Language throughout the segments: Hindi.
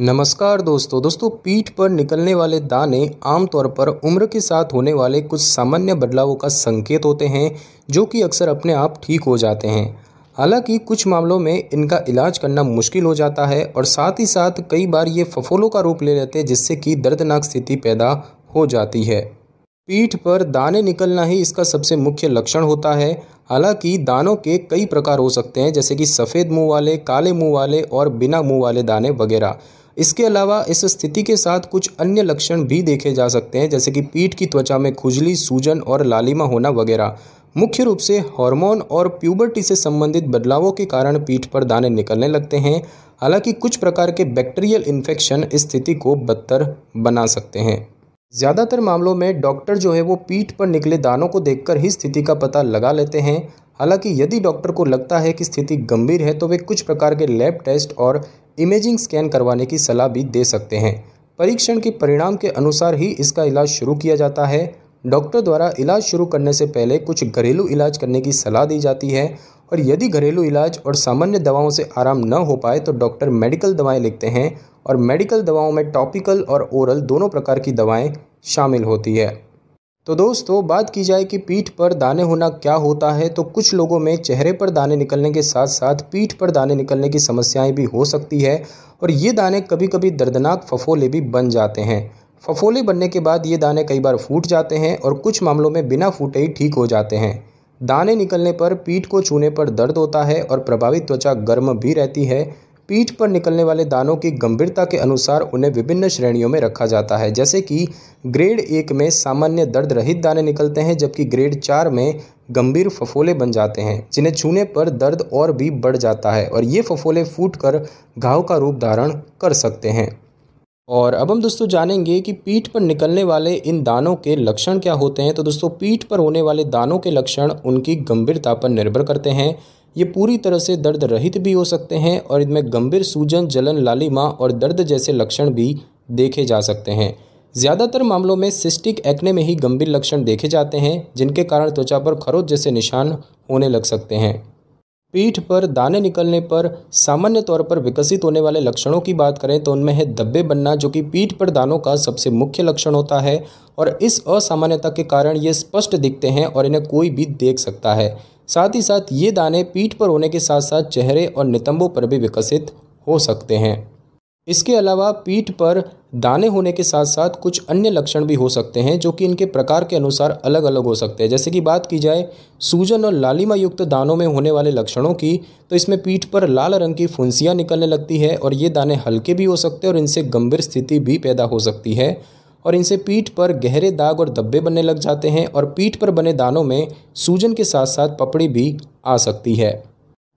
नमस्कार दोस्तों दोस्तों पीठ पर निकलने वाले दाने आमतौर पर उम्र के साथ होने वाले कुछ सामान्य बदलावों का संकेत होते हैं जो कि अक्सर अपने आप ठीक हो जाते हैं हालांकि कुछ मामलों में इनका इलाज करना मुश्किल हो जाता है और साथ ही साथ कई बार ये फफोलों का रूप ले लेते हैं जिससे कि दर्दनाक स्थिति पैदा हो जाती है पीठ पर दाने निकलना ही इसका सबसे मुख्य लक्षण होता है हालांकि दानों के कई प्रकार हो सकते हैं जैसे कि सफ़ेद मुंह वाले काले मुंह वाले और बिना मुंह वाले दाने वगैरह इसके अलावा इस स्थिति के साथ कुछ अन्य लक्षण भी देखे जा सकते हैं जैसे कि पीठ की त्वचा में खुजली सूजन और लालिमा होना वगैरह मुख्य रूप से हार्मोन और प्यूबर्टी से संबंधित बदलावों के कारण पीठ पर दाने निकलने लगते हैं हालांकि कुछ प्रकार के बैक्टीरियल इन्फेक्शन स्थिति को बदतर बना सकते हैं ज़्यादातर मामलों में डॉक्टर जो है वो पीठ पर निकले दानों को देखकर ही स्थिति का पता लगा लेते हैं हालांकि यदि डॉक्टर को लगता है कि स्थिति गंभीर है तो वे कुछ प्रकार के लैब टेस्ट और इमेजिंग स्कैन करवाने की सलाह भी दे सकते हैं परीक्षण के परिणाम के अनुसार ही इसका इलाज शुरू किया जाता है डॉक्टर द्वारा इलाज शुरू करने से पहले कुछ घरेलू इलाज करने की सलाह दी जाती है और यदि घरेलू इलाज और सामान्य दवाओं से आराम न हो पाए तो डॉक्टर मेडिकल दवाएं लिखते हैं और मेडिकल दवाओं में टॉपिकल और ओरल दोनों प्रकार की दवाएं शामिल होती है तो दोस्तों बात की जाए कि पीठ पर दाने होना क्या होता है तो कुछ लोगों में चेहरे पर दाने निकलने के साथ साथ पीठ पर दाने निकलने की समस्याएं भी हो सकती है और ये दाने कभी कभी दर्दनाक फफोले भी बन जाते हैं फफोले बनने के बाद ये दाने कई बार फूट जाते हैं और कुछ मामलों में बिना फूटे ही ठीक हो जाते हैं दाने निकलने पर पीठ को छूने पर दर्द होता है और प्रभावित त्वचा गर्म भी रहती है पीठ पर निकलने वाले दानों की गंभीरता के अनुसार उन्हें विभिन्न श्रेणियों में रखा जाता है जैसे कि ग्रेड एक में सामान्य दर्द रहित दाने निकलते हैं जबकि ग्रेड चार में गंभीर फफोले बन जाते हैं जिन्हें छूने पर दर्द और भी बढ़ जाता है और ये फफोले फूट कर घाव का रूप धारण कर सकते हैं और अब हम दोस्तों जानेंगे कि पीठ पर निकलने वाले इन दानों के लक्षण क्या होते हैं तो दोस्तों पीठ पर होने वाले दानों के लक्षण उनकी गंभीरता पर निर्भर करते हैं ये पूरी तरह से दर्द रहित भी हो सकते हैं और इनमें गंभीर सूजन जलन लालिमा और दर्द जैसे लक्षण भी देखे जा सकते हैं ज़्यादातर मामलों में सिस्टिक एक्ने में ही गंभीर लक्षण देखे जाते हैं जिनके कारण त्वचा पर खरोच जैसे निशान होने लग सकते हैं पीठ पर दाने निकलने पर सामान्य तौर पर विकसित होने वाले लक्षणों की बात करें तो उनमें है धब्बे बनना जो कि पीठ पर दानों का सबसे मुख्य लक्षण होता है और इस असामान्यता के कारण ये स्पष्ट दिखते हैं और इन्हें कोई भी देख सकता है साथ ही साथ ये दाने पीठ पर होने के साथ साथ चेहरे और नितंबों पर भी विकसित हो सकते हैं इसके अलावा पीठ पर दाने होने के साथ साथ कुछ अन्य लक्षण भी हो सकते हैं जो कि इनके प्रकार के अनुसार अलग अलग हो सकते हैं जैसे कि बात की जाए सूजन और लालिमा युक्त दानों में होने वाले लक्षणों की तो इसमें पीठ पर लाल रंग की फुंसियाँ निकलने लगती है और ये दाने हल्के भी हो सकते हैं और इनसे गंभीर स्थिति भी पैदा हो सकती है और इनसे पीठ पर गहरे दाग और धब्बे बनने लग जाते हैं और पीठ पर बने दानों में सूजन के साथ साथ पपड़ी भी आ सकती है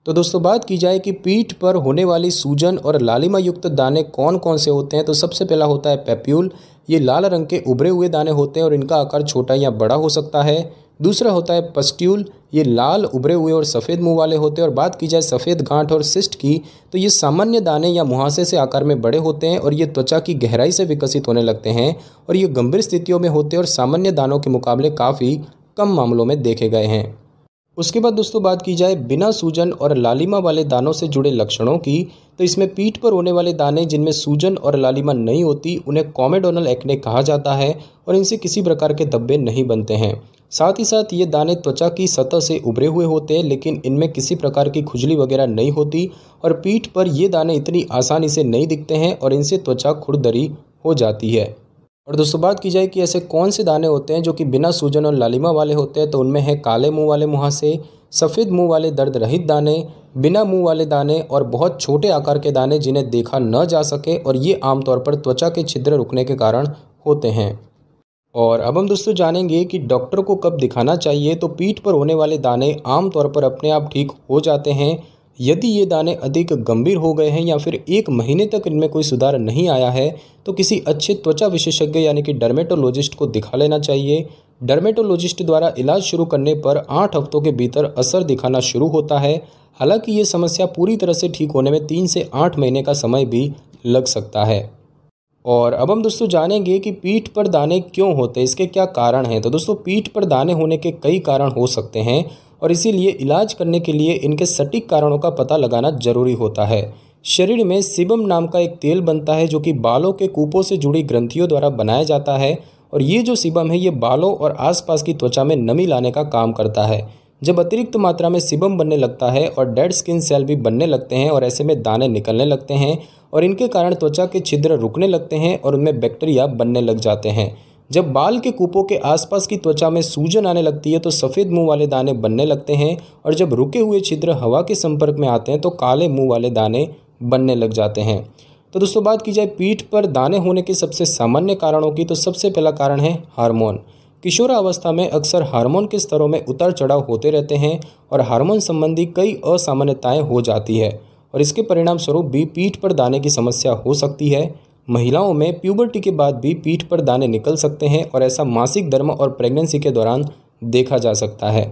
तो दोस्तों बात की जाए कि पीठ पर होने वाली सूजन और लालिमा युक्त दाने कौन कौन से होते हैं तो सबसे पहला होता है पेप्यूल ये लाल रंग के उभरे हुए दाने होते हैं और इनका आकार छोटा या बड़ा हो सकता है दूसरा होता है पस्ट्यूल ये लाल उभरे हुए और सफ़ेद मुंह वाले होते हैं और बात की जाए सफ़ेद गांठ और सिस्ट की तो ये सामान्य दाने या मुहासे से आकार में बड़े होते हैं और ये त्वचा की गहराई से विकसित होने लगते हैं और ये गंभीर स्थितियों में होते हैं और सामान्य दानों के मुकाबले काफ़ी कम मामलों में देखे गए हैं उसके बाद दोस्तों बात की जाए बिना सूजन और लालिमा वाले दानों से जुड़े लक्षणों की तो इसमें पीठ पर होने वाले दाने जिनमें सूजन और लालिमा नहीं होती उन्हें कॉमेडोनल एक्ने कहा जाता है और इनसे किसी प्रकार के धब्बे नहीं बनते हैं साथ ही साथ ये दाने त्वचा की सतह से उभरे हुए होते हैं लेकिन इनमें किसी प्रकार की खुजली वगैरह नहीं होती और पीठ पर ये दाने इतनी आसानी से नहीं दिखते हैं और इनसे त्वचा खुरदरी हो जाती है और दोस्तों बात की जाए कि ऐसे कौन से दाने होते हैं जो कि बिना सूजन और लालिमा वाले होते हैं तो उनमें है काले मुंह वाले मुहासे सफ़ेद मुंह वाले दर्द रहित दाने बिना मुंह वाले दाने और बहुत छोटे आकार के दाने जिन्हें देखा न जा सके और ये आमतौर पर त्वचा के छिद्र रुकने के कारण होते हैं और अब हम दोस्तों जानेंगे कि डॉक्टर को कब दिखाना चाहिए तो पीठ पर होने वाले दाने आमतौर पर अपने आप ठीक हो जाते हैं यदि ये दाने अधिक गंभीर हो गए हैं या फिर एक महीने तक इनमें कोई सुधार नहीं आया है तो किसी अच्छे त्वचा विशेषज्ञ यानी कि डर्मेटोलॉजिस्ट को दिखा लेना चाहिए डर्मेटोलॉजिस्ट द्वारा इलाज शुरू करने पर आठ हफ्तों के भीतर असर दिखाना शुरू होता है हालांकि ये समस्या पूरी तरह से ठीक होने में तीन से आठ महीने का समय भी लग सकता है और अब हम दोस्तों जानेंगे कि पीठ पर दाने क्यों होते हैं इसके क्या कारण हैं तो दोस्तों पीठ पर दाने होने के कई कारण हो सकते हैं और इसीलिए इलाज करने के लिए इनके सटीक कारणों का पता लगाना जरूरी होता है शरीर में सिबम नाम का एक तेल बनता है जो कि बालों के कूपों से जुड़ी ग्रंथियों द्वारा बनाया जाता है और ये जो सिबम है ये बालों और आसपास की त्वचा में नमी लाने का काम करता है जब अतिरिक्त मात्रा में सिबम बनने लगता है और डेड स्किन सेल भी बनने लगते हैं और ऐसे में दाने निकलने लगते हैं और इनके कारण त्वचा के छिद्र रुकने लगते हैं और उनमें बैक्टीरिया बनने लग जाते हैं जब बाल के कूपों के आसपास की त्वचा में सूजन आने लगती है तो सफ़ेद मुंह वाले दाने बनने लगते हैं और जब रुके हुए छिद्र हवा के संपर्क में आते हैं तो काले मुंह वाले दाने बनने लग जाते हैं तो दोस्तों बात की जाए पीठ पर दाने होने के सबसे सामान्य कारणों की तो सबसे पहला कारण है हार्मोन किशोरावस्था में अक्सर हार्मोन के स्तरों में उतार चढ़ाव होते रहते हैं और हार्मोन संबंधी कई असामान्यताएं हो जाती है और इसके परिणाम स्वरूप भी पीठ पर दाने की समस्या हो सकती है महिलाओं में प्यूबर्टी के बाद भी पीठ पर दाने निकल सकते हैं और ऐसा मासिक धर्म और प्रेगनेंसी के दौरान देखा जा सकता है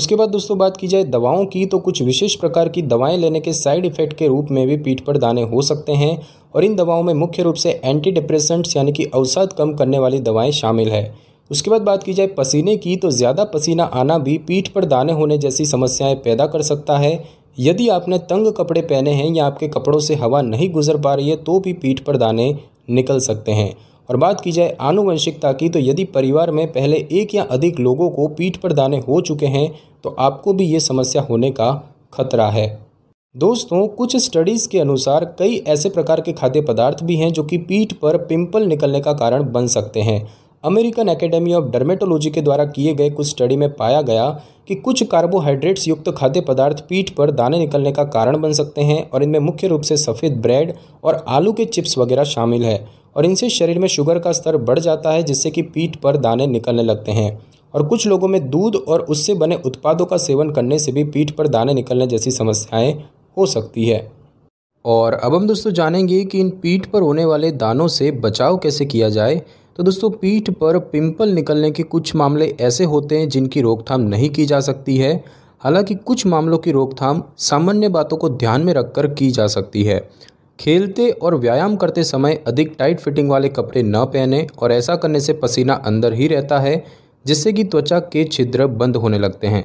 उसके बाद दोस्तों बात की जाए दवाओं की तो कुछ विशेष प्रकार की दवाएं लेने के साइड इफेक्ट के रूप में भी पीठ पर दाने हो सकते हैं और इन दवाओं में मुख्य रूप से एंटी डिप्रेसेंट्स यानी कि अवसाद कम करने वाली दवाएं शामिल है उसके बाद बात की जाए पसीने की तो ज़्यादा पसीना आना भी पीठ पर दाने होने जैसी समस्याएं पैदा कर सकता है यदि आपने तंग कपड़े पहने हैं या आपके कपड़ों से हवा नहीं गुजर पा रही है तो भी पीठ पर दाने निकल सकते हैं और बात की जाए आनुवंशिकता की तो यदि परिवार में पहले एक या अधिक लोगों को पीठ पर दाने हो चुके हैं तो आपको भी ये समस्या होने का खतरा है दोस्तों कुछ स्टडीज़ के अनुसार कई ऐसे प्रकार के खाद्य पदार्थ भी हैं जो कि पीठ पर पिंपल निकलने का कारण बन सकते हैं अमेरिकन एकेडमी ऑफ डर्मेटोलॉजी के द्वारा किए गए कुछ स्टडी में पाया गया कि कुछ कार्बोहाइड्रेट्स युक्त खाद्य पदार्थ पीठ पर दाने निकलने का कारण बन सकते हैं और इनमें मुख्य रूप से सफ़ेद ब्रेड और आलू के चिप्स वगैरह शामिल है और इनसे शरीर में शुगर का स्तर बढ़ जाता है जिससे कि पीठ पर दाने निकलने लगते हैं और कुछ लोगों में दूध और उससे बने उत्पादों का सेवन करने से भी पीठ पर दाने निकलने जैसी समस्याएं हो सकती है और अब हम दोस्तों जानेंगे कि इन पीठ पर होने वाले दानों से बचाव कैसे किया जाए तो दोस्तों पीठ पर पिंपल निकलने के कुछ मामले ऐसे होते हैं जिनकी रोकथाम नहीं की जा सकती है हालांकि कुछ मामलों की रोकथाम सामान्य बातों को ध्यान में रखकर की जा सकती है खेलते और व्यायाम करते समय अधिक टाइट फिटिंग वाले कपड़े न पहने और ऐसा करने से पसीना अंदर ही रहता है जिससे कि त्वचा के छिद्र बंद होने लगते हैं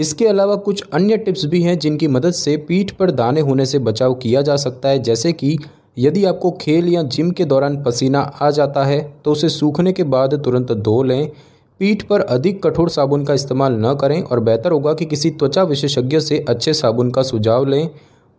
इसके अलावा कुछ अन्य टिप्स भी हैं जिनकी मदद से पीठ पर दाने होने से बचाव किया जा सकता है जैसे कि यदि आपको खेल या जिम के दौरान पसीना आ जाता है तो उसे सूखने के बाद तुरंत धो लें पीठ पर अधिक कठोर साबुन का इस्तेमाल न करें और बेहतर होगा कि किसी त्वचा विशेषज्ञ से अच्छे साबुन का सुझाव लें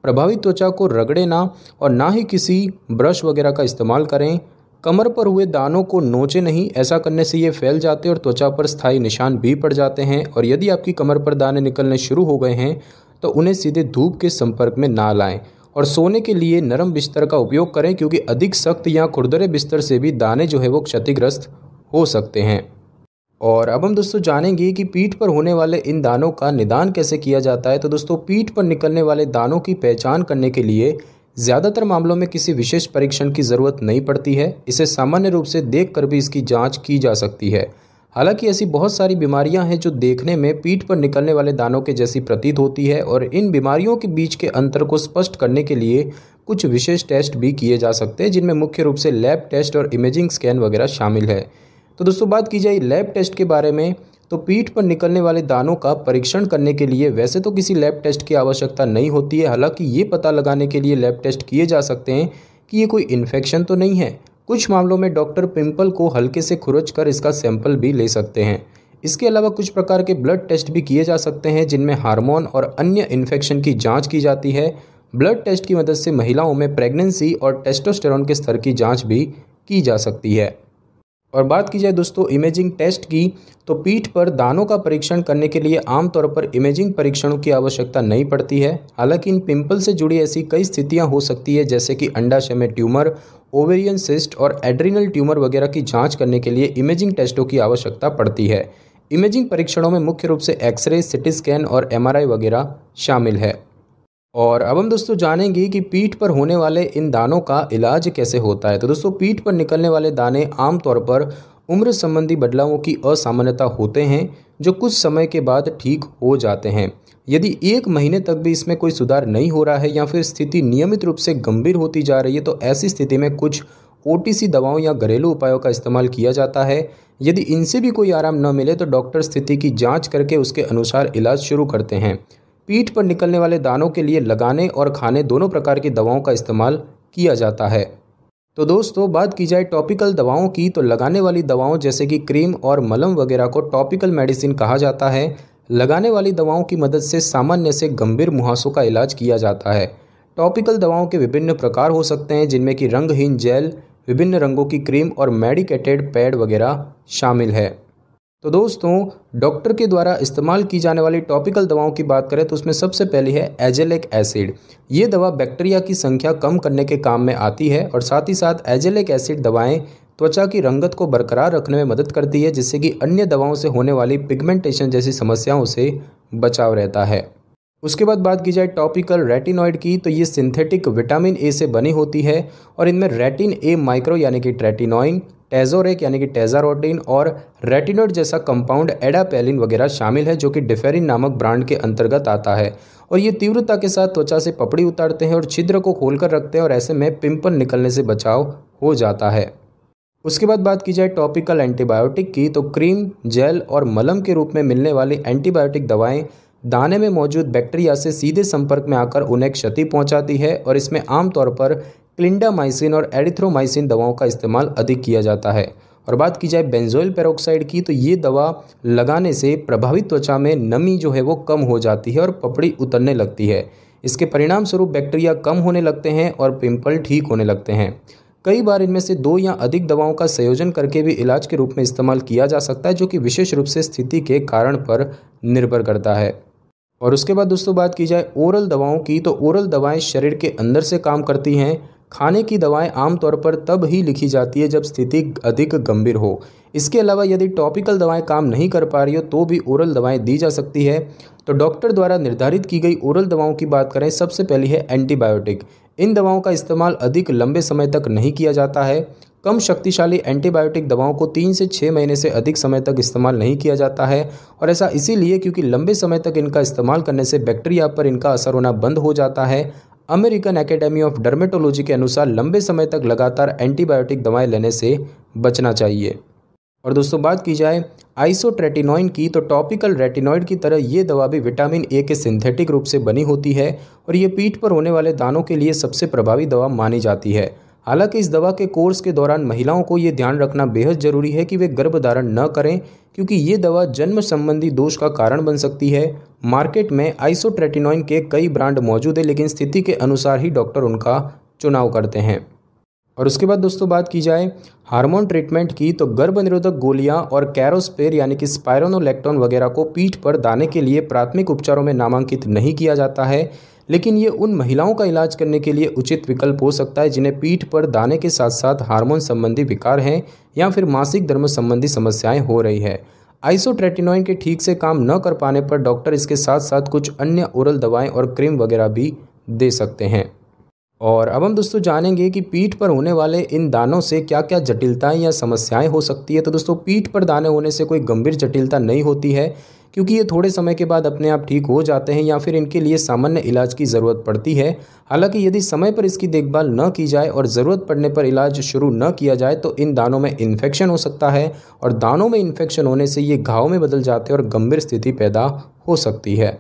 प्रभावित त्वचा को रगड़े ना और ना ही किसी ब्रश वगैरह का इस्तेमाल करें कमर पर हुए दानों को नोचे नहीं ऐसा करने से ये फैल जाते और त्वचा पर स्थायी निशान भी पड़ जाते हैं और यदि आपकी कमर पर दाने निकलने शुरू हो गए हैं तो उन्हें सीधे धूप के संपर्क में ना लाएं और सोने के लिए नरम बिस्तर का उपयोग करें क्योंकि अधिक सख्त या खुरदरे बिस्तर से भी दाने जो है वो क्षतिग्रस्त हो सकते हैं और अब हम दोस्तों जानेंगे कि पीठ पर होने वाले इन दानों का निदान कैसे किया जाता है तो दोस्तों पीठ पर निकलने वाले दानों की पहचान करने के लिए ज़्यादातर मामलों में किसी विशेष परीक्षण की ज़रूरत नहीं पड़ती है इसे सामान्य रूप से देख कर भी इसकी जाँच की जा सकती है हालांकि ऐसी बहुत सारी बीमारियां हैं जो देखने में पीठ पर निकलने वाले दानों के जैसी प्रतीत होती है और इन बीमारियों के बीच के अंतर को स्पष्ट करने के लिए कुछ विशेष टेस्ट भी किए जा सकते हैं जिनमें मुख्य रूप से लैब टेस्ट और इमेजिंग स्कैन वगैरह शामिल है तो दोस्तों बात की जाए लैब टेस्ट के बारे में तो पीठ पर निकलने वाले दानों का परीक्षण करने के लिए वैसे तो किसी लैब टेस्ट की आवश्यकता नहीं होती है हालांकि ये पता लगाने के लिए लैब टेस्ट किए जा सकते हैं कि ये कोई इन्फेक्शन तो नहीं है कुछ मामलों में डॉक्टर पिंपल को हल्के से खुरच कर इसका सैंपल भी ले सकते हैं इसके अलावा कुछ प्रकार के ब्लड टेस्ट भी किए जा सकते हैं जिनमें हार्मोन और अन्य इन्फेक्शन की जांच की जाती है ब्लड टेस्ट की मदद से महिलाओं में प्रेगनेंसी और टेस्टोस्टेरॉन के स्तर की जांच भी की जा सकती है और बात की जाए दोस्तों इमेजिंग टेस्ट की तो पीठ पर दानों का परीक्षण करने के लिए आमतौर पर इमेजिंग परीक्षणों की आवश्यकता नहीं पड़ती है हालांकि इन पिंपल से जुड़ी ऐसी कई स्थितियां हो सकती है जैसे कि अंडाशय में ट्यूमर ओवेरियन सिस्ट और एड्रिनल ट्यूमर वगैरह की जांच करने के लिए इमेजिंग टेस्टों की आवश्यकता पड़ती है इमेजिंग परीक्षणों में मुख्य रूप से एक्सरे सिटी स्कैन और एम वगैरह शामिल है और अब हम दोस्तों जानेंगे कि पीठ पर होने वाले इन दानों का इलाज कैसे होता है तो दोस्तों पीठ पर निकलने वाले दाने आमतौर पर उम्र संबंधी बदलावों की असामान्यता होते हैं जो कुछ समय के बाद ठीक हो जाते हैं यदि एक महीने तक भी इसमें कोई सुधार नहीं हो रहा है या फिर स्थिति नियमित रूप से गंभीर होती जा रही है तो ऐसी स्थिति में कुछ ओ दवाओं या घरेलू उपायों का इस्तेमाल किया जाता है यदि इनसे भी कोई आराम न मिले तो डॉक्टर स्थिति की जाँच करके उसके अनुसार इलाज शुरू करते हैं पीठ पर निकलने वाले दानों के लिए लगाने और खाने दोनों प्रकार की दवाओं का इस्तेमाल किया जाता है तो दोस्तों बात की जाए टॉपिकल दवाओं की तो लगाने वाली दवाओं जैसे कि क्रीम और मलम वगैरह को टॉपिकल मेडिसिन कहा जाता है लगाने वाली दवाओं की मदद से सामान्य से गंभीर मुहासों का इलाज किया जाता है टॉपिकल दवाओं के विभिन्न प्रकार हो सकते हैं जिनमें कि रंगहीन जेल विभिन्न रंगों की क्रीम और मेडिकेटेड पैड वगैरह शामिल है तो दोस्तों डॉक्टर के द्वारा इस्तेमाल की जाने वाली टॉपिकल दवाओं की बात करें तो उसमें सबसे पहली है एजेलिक एसिड ये दवा बैक्टीरिया की संख्या कम करने के काम में आती है और साथ ही साथ एजेलिक एसिड दवाएं त्वचा की रंगत को बरकरार रखने में मदद करती है जिससे कि अन्य दवाओं से होने वाली पिगमेंटेशन जैसी समस्याओं से बचाव रहता है उसके बाद बात की जाए टॉपिकल रेटिनॉइड की तो ये सिंथेटिक विटामिन ए से बनी होती है और इनमें रेटिन ए माइक्रो यानी कि ट्रेटिनॉइन टेजोरेक यानी कि टेजारोटिन और रेटिनोड जैसा कंपाउंड एडापेलिन वगैरह शामिल है जो कि डिफेरिन नामक ब्रांड के अंतर्गत आता है और ये तीव्रता के साथ त्वचा से पपड़ी उतारते हैं और छिद्र को खोलकर रखते हैं और ऐसे में पिंपल निकलने से बचाव हो जाता है उसके बाद बात की जाए टॉपिकल एंटीबायोटिक की तो क्रीम जेल और मलम के रूप में मिलने वाली एंटीबायोटिक दवाएं दाने में मौजूद बैक्टीरिया से सीधे संपर्क में आकर उन्हें क्षति पहुंचाती है और इसमें आमतौर पर क्लिंडामाइसिन और एडिथ्रोमाइसिन दवाओं का इस्तेमाल अधिक किया जाता है और बात की जाए बेंजोइल पेरोक्साइड की तो ये दवा लगाने से प्रभावित त्वचा में नमी जो है वो कम हो जाती है और पपड़ी उतरने लगती है इसके परिणाम स्वरूप बैक्टीरिया कम होने लगते हैं और पिंपल ठीक होने लगते हैं कई बार इनमें से दो या अधिक दवाओं का संयोजन करके भी इलाज के रूप में इस्तेमाल किया जा सकता है जो कि विशेष रूप से स्थिति के कारण पर निर्भर करता है और उसके बाद दोस्तों बात की जाए ओरल दवाओं की तो ओरल दवाएं शरीर के अंदर से काम करती हैं खाने की दवाएं आमतौर पर तब ही लिखी जाती है जब स्थिति अधिक गंभीर हो इसके अलावा यदि टॉपिकल दवाएं काम नहीं कर पा रही हो तो भी ओरल दवाएं दी जा सकती है तो डॉक्टर द्वारा निर्धारित की गई ओरल दवाओं की बात करें सबसे पहली है एंटीबायोटिक इन दवाओं का इस्तेमाल अधिक लंबे समय तक नहीं किया जाता है कम शक्तिशाली एंटीबायोटिक दवाओं को तीन से छः महीने से अधिक समय तक इस्तेमाल नहीं किया जाता है और ऐसा इसीलिए क्योंकि लंबे समय तक इनका इस्तेमाल करने से बैक्टीरिया पर इनका असर होना बंद हो जाता है अमेरिकन एकेडमी ऑफ डर्मेटोलॉजी के अनुसार लंबे समय तक लगातार एंटीबायोटिक दवाएं लेने से बचना चाहिए और दोस्तों बात की जाए आइसोट्रेटिनोइन की तो टॉपिकल रेटिनॉइड की तरह ये दवा भी विटामिन ए के सिंथेटिक रूप से बनी होती है और ये पीठ पर होने वाले दानों के लिए सबसे प्रभावी दवा मानी जाती है हालांकि इस दवा के कोर्स के दौरान महिलाओं को ये ध्यान रखना बेहद ज़रूरी है कि वे गर्भधारण न करें क्योंकि ये दवा जन्म संबंधी दोष का कारण बन सकती है मार्केट में आइसोट्रेटिनोइन के कई ब्रांड मौजूद है लेकिन स्थिति के अनुसार ही डॉक्टर उनका चुनाव करते हैं और उसके बाद दोस्तों बात की जाए हार्मोन ट्रीटमेंट की तो गर्भ निरोधक गोलियां और कैरोस्पेर यानी कि स्पायरोनोलेक्टोन वगैरह को पीठ पर दाने के लिए प्राथमिक उपचारों में नामांकित नहीं किया जाता है लेकिन ये उन महिलाओं का इलाज करने के लिए उचित विकल्प हो सकता है जिन्हें पीठ पर दाने के साथ साथ हार्मोन संबंधी विकार हैं या फिर मासिक धर्म संबंधी समस्याएं हो रही है आइसोट्रेटिनोइन के ठीक से काम न कर पाने पर डॉक्टर इसके साथ साथ कुछ अन्य ओरल दवाएं और क्रीम वगैरह भी दे सकते हैं और अब हम दोस्तों जानेंगे कि पीठ पर होने वाले इन दानों से क्या क्या जटिलताएं या समस्याएं हो सकती है तो दोस्तों पीठ पर दाने होने से कोई गंभीर जटिलता नहीं होती है क्योंकि ये थोड़े समय के बाद अपने आप ठीक हो जाते हैं या फिर इनके लिए सामान्य इलाज की ज़रूरत पड़ती है हालांकि यदि समय पर इसकी देखभाल न की जाए और ज़रूरत पड़ने पर इलाज शुरू न किया जाए तो इन दानों में इन्फेक्शन हो सकता है और दानों में इन्फेक्शन होने से ये घाव में बदल जाते हैं और गंभीर स्थिति पैदा हो सकती है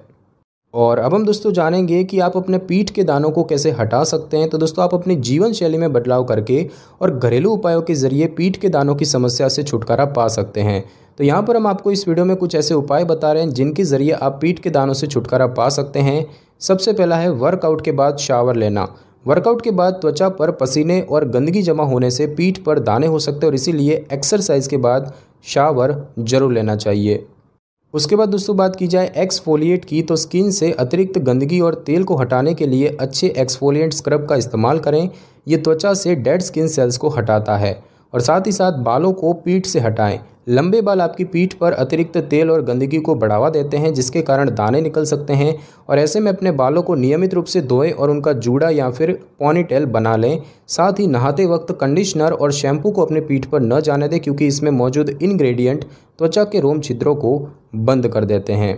और अब हम दोस्तों जानेंगे कि आप अपने पीठ के दानों को कैसे हटा सकते हैं तो दोस्तों आप अपनी जीवन शैली में बदलाव करके और घरेलू उपायों के जरिए पीठ के दानों की समस्या से छुटकारा पा सकते हैं तो यहाँ पर हम आपको इस वीडियो में कुछ ऐसे उपाय बता रहे हैं जिनके ज़रिए आप पीठ के दानों से छुटकारा पा सकते हैं सबसे पहला है वर्कआउट के बाद शावर लेना वर्कआउट के बाद त्वचा पर पसीने और गंदगी जमा होने से पीठ पर दाने हो सकते हैं और इसीलिए एक्सरसाइज के बाद शावर जरूर लेना चाहिए उसके बाद दोस्तों बात की जाए एक्सफोलिएट की तो स्किन से अतिरिक्त गंदगी और तेल को हटाने के लिए अच्छे एक्सफोलिएंट स्क्रब का इस्तेमाल करें ये त्वचा से डेड स्किन सेल्स को हटाता है और साथ ही साथ बालों को पीठ से हटाएं लंबे बाल आपकी पीठ पर अतिरिक्त तेल और गंदगी को बढ़ावा देते हैं जिसके कारण दाने निकल सकते हैं और ऐसे में अपने बालों को नियमित रूप से धोएं और उनका जूड़ा या फिर पॉनीटेल बना लें साथ ही नहाते वक्त कंडीशनर और शैम्पू को अपने पीठ पर न जाने दें क्योंकि इसमें मौजूद इन्ग्रेडियंट त्वचा के रोम छिद्रों को बंद कर देते हैं